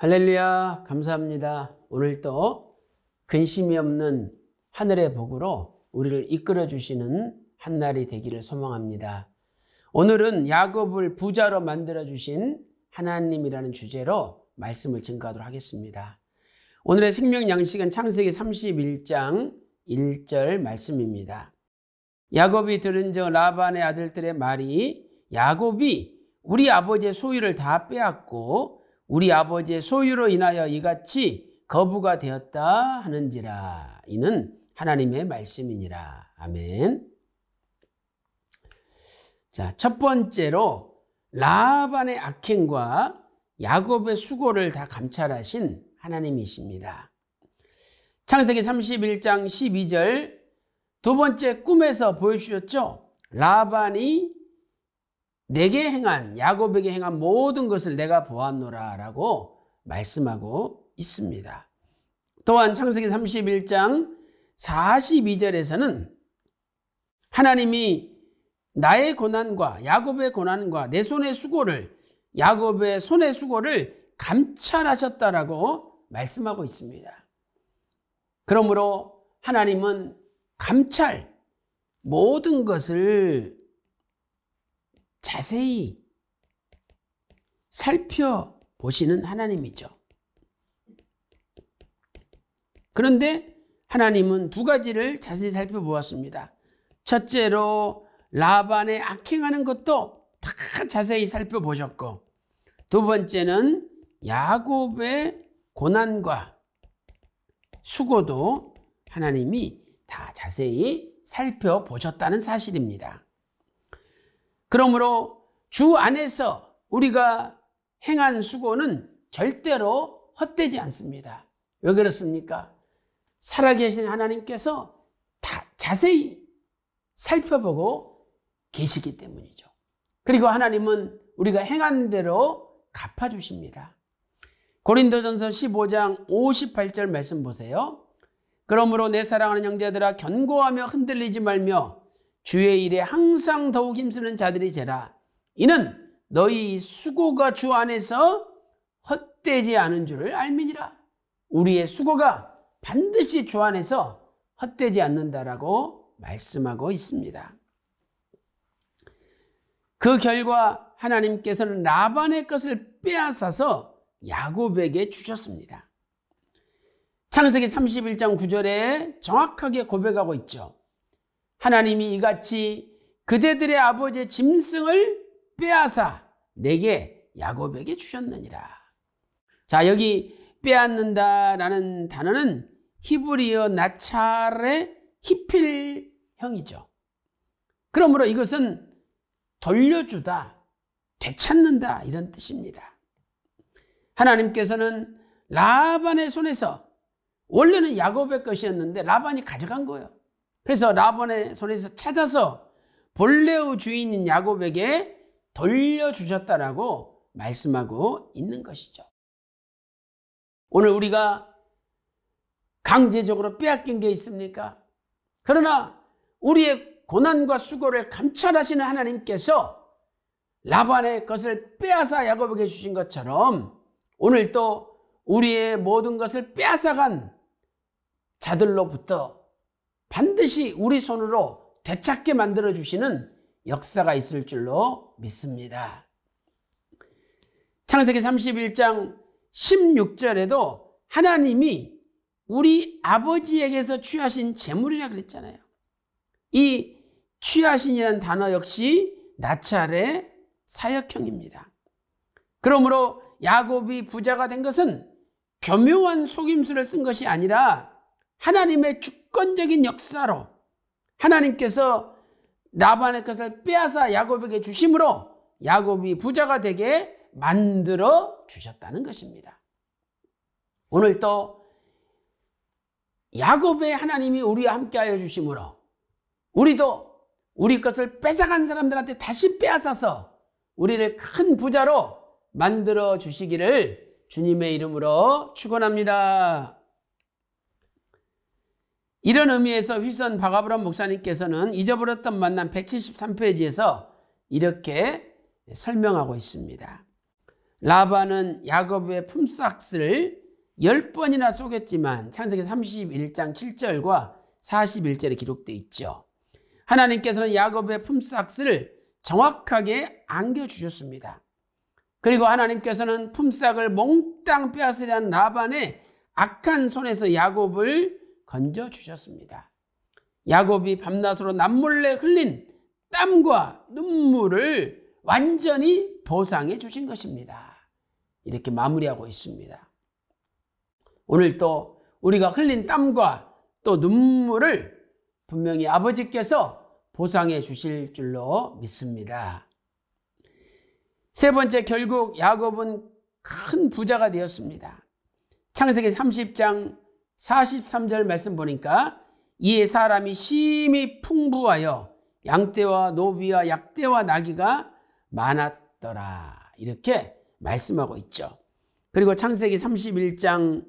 할렐루야, 감사합니다. 오늘도 근심이 없는 하늘의 복으로 우리를 이끌어 주시는 한날이 되기를 소망합니다. 오늘은 야곱을 부자로 만들어 주신 하나님이라는 주제로 말씀을 증거하도록 하겠습니다. 오늘의 생명 양식은 창세기 31장 1절 말씀입니다. 야곱이 들은 저 라반의 아들들의 말이 야곱이 우리 아버지의 소유를 다 빼앗고 우리 아버지의 소유로 인하여 이같이 거부가 되었다 하는지라 이는 하나님의 말씀이니라 아멘. 자, 첫 번째로 라반의 악행과 야곱의 수고를 다 감찰하신 하나님이십니다. 창세기 31장 12절 두 번째 꿈에서 보여주셨죠? 라반이 내게 행한 야곱에게 행한 모든 것을 내가 보았노라라고 말씀하고 있습니다. 또한 창세기 31장 42절에서는 하나님이 나의 고난과 야곱의 고난과 내 손의 수고를 야곱의 손의 수고를 감찰하셨다라고 말씀하고 있습니다. 그러므로 하나님은 감찰 모든 것을 자세히 살펴보시는 하나님이죠. 그런데 하나님은 두 가지를 자세히 살펴보았습니다. 첫째로 라반의 악행하는 것도 다 자세히 살펴보셨고 두 번째는 야곱의 고난과 수고도 하나님이 다 자세히 살펴보셨다는 사실입니다. 그러므로 주 안에서 우리가 행한 수고는 절대로 헛되지 않습니다. 왜 그렇습니까? 살아계신 하나님께서 다 자세히 살펴보고 계시기 때문이죠. 그리고 하나님은 우리가 행한 대로 갚아주십니다. 고린도전서 15장 58절 말씀 보세요. 그러므로 내 사랑하는 형제들아 견고하며 흔들리지 말며 주의 일에 항상 더욱 힘쓰는 자들이 되라 이는 너희 수고가 주 안에서 헛되지 않은 줄을 알미니라. 우리의 수고가 반드시 주 안에서 헛되지 않는다라고 말씀하고 있습니다. 그 결과 하나님께서는 라반의 것을 빼앗아서 야곱에게 주셨습니다. 창세기 31장 9절에 정확하게 고백하고 있죠. 하나님이 이같이 그대들의 아버지의 짐승을 빼앗아 내게 야곱에게 주셨느니라. 자, 여기 빼앗는다라는 단어는 히브리어 나찰의 히필형이죠. 그러므로 이것은 돌려주다, 되찾는다 이런 뜻입니다. 하나님께서는 라반의 손에서 원래는 야곱의 것이었는데 라반이 가져간 거예요. 그래서 라반의 손에서 찾아서 본래의 주인인 야곱에게 돌려주셨다라고 말씀하고 있는 것이죠. 오늘 우리가 강제적으로 빼앗긴 게 있습니까? 그러나 우리의 고난과 수고를 감찰하시는 하나님께서 라반의 것을 빼앗아 야곱에게 주신 것처럼 오늘 또 우리의 모든 것을 빼앗아간 자들로부터 반드시 우리 손으로 되찾게 만들어 주시는 역사가 있을 줄로 믿습니다. 창세기 31장 16절에도 하나님이 우리 아버지에게서 취하신 재물이라 그랬잖아요. 이 취하신이라는 단어 역시 나찰의 사역형입니다. 그러므로 야곱이 부자가 된 것은 교묘한 속임수를 쓴 것이 아니라 하나님의 축 주권적인 역사로 하나님께서 나반의 것을 빼앗아 야곱에게 주심으로 야곱이 부자가 되게 만들어 주셨다는 것입니다. 오늘 또 야곱의 하나님이 우리와 함께하여 주심으로 우리도 우리 것을 뺏어간 사람들한테 다시 빼앗아서 우리를 큰 부자로 만들어 주시기를 주님의 이름으로 축원합니다. 이런 의미에서 휘선 바가브람 목사님께서는 잊어버렸던 만남 173페이지에서 이렇게 설명하고 있습니다. 라반은 야곱의 품삯을 10번이나 속였지만 창세기 31장 7절과 41절에 기록되 있죠. 하나님께서는 야곱의 품삯을 정확하게 안겨주셨습니다. 그리고 하나님께서는 품삯을 몽땅 빼앗으려는 라반의 악한 손에서 야곱을 건져 주셨습니다. 야곱이 밤낮으로 남몰래 흘린 땀과 눈물을 완전히 보상해 주신 것입니다. 이렇게 마무리하고 있습니다. 오늘 또 우리가 흘린 땀과 또 눈물을 분명히 아버지께서 보상해 주실 줄로 믿습니다. 세 번째 결국 야곱은 큰 부자가 되었습니다. 창세기 30장 43절 말씀 보니까 이 사람이 심히 풍부하여 양떼와 노비와 약떼와 나귀가 많았더라. 이렇게 말씀하고 있죠. 그리고 창세기 31장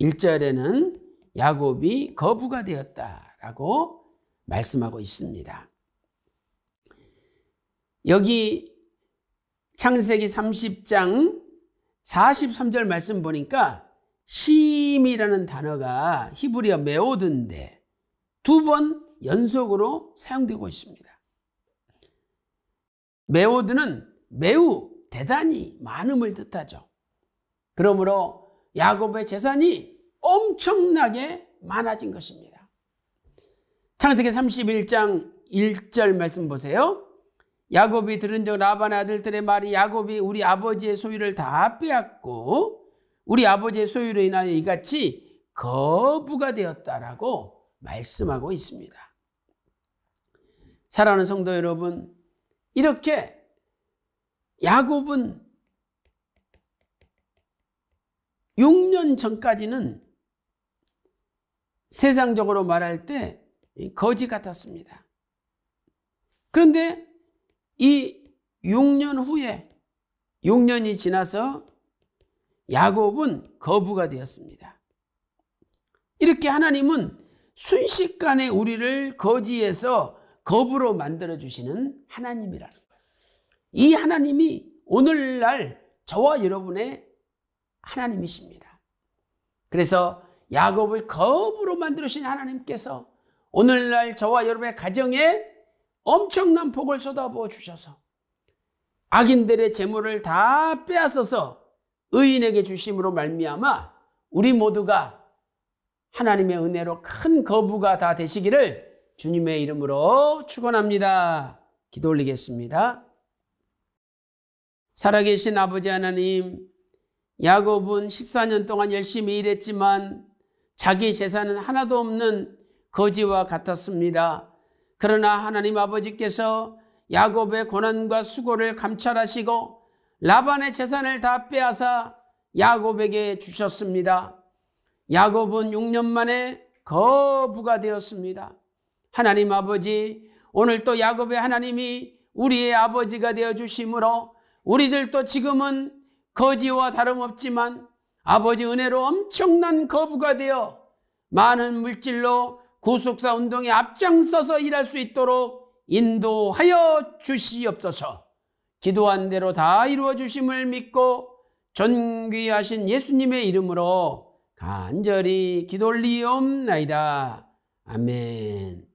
1절에는 야곱이 거부가 되었다라고 말씀하고 있습니다. 여기 창세기 30장 43절 말씀 보니까 심이라는 단어가 히브리어 메오드인데두 번 연속으로 사용되고 있습니다. 메오드는 매우 대단히 많음을 뜻하죠. 그러므로 야곱의 재산이 엄청나게 많아진 것입니다. 창세기 31장 1절 말씀 보세요. 야곱이 들은 적 라반의 아들들의 말이 야곱이 우리 아버지의 소유를 다 빼앗고 우리 아버지의 소유로 인하여 이같이 거부가 되었다라고 말씀하고 있습니다. 사랑하는 성도 여러분, 이렇게 야곱은 6년 전까지는 세상적으로 말할 때 거지 같았습니다. 그런데 이 6년 후에 6년이 지나서 야곱은 거부가 되었습니다. 이렇게 하나님은 순식간에 우리를 거지에서 거부로 만들어 주시는 하나님이라는 거예요. 이 하나님이 오늘날 저와 여러분의 하나님이십니다. 그래서 야곱을 거부로 만들으신 하나님께서 오늘날 저와 여러분의 가정에 엄청난 복을 쏟아부어 주셔서 악인들의 재물을 다 빼앗아서 의인에게 주심으로 말미암아 우리 모두가 하나님의 은혜로 큰 거부가 다 되시기를 주님의 이름으로 축원합니다. 기도 올리겠습니다. 살아계신 아버지 하나님, 야곱은 14년 동안 열심히 일했지만 자기 재산은 하나도 없는 거지와 같았습니다. 그러나 하나님 아버지께서 야곱의 고난과 수고를 감찰하시고 라반의 재산을 다 빼앗아 야곱에게 주셨습니다. 야곱은 6년 만에 거부가 되었습니다. 하나님 아버지, 오늘 또 야곱의 하나님이 우리의 아버지가 되어 주심으로 우리들도 지금은 거지와 다름없지만 아버지 은혜로 엄청난 거부가 되어 많은 물질로 구속사 운동에 앞장서서 일할 수 있도록 인도하여 주시옵소서. 기도한 대로 다 이루어 주심을 믿고 존귀하신 예수님의 이름으로 간절히 기돌리옵나이다. 아멘.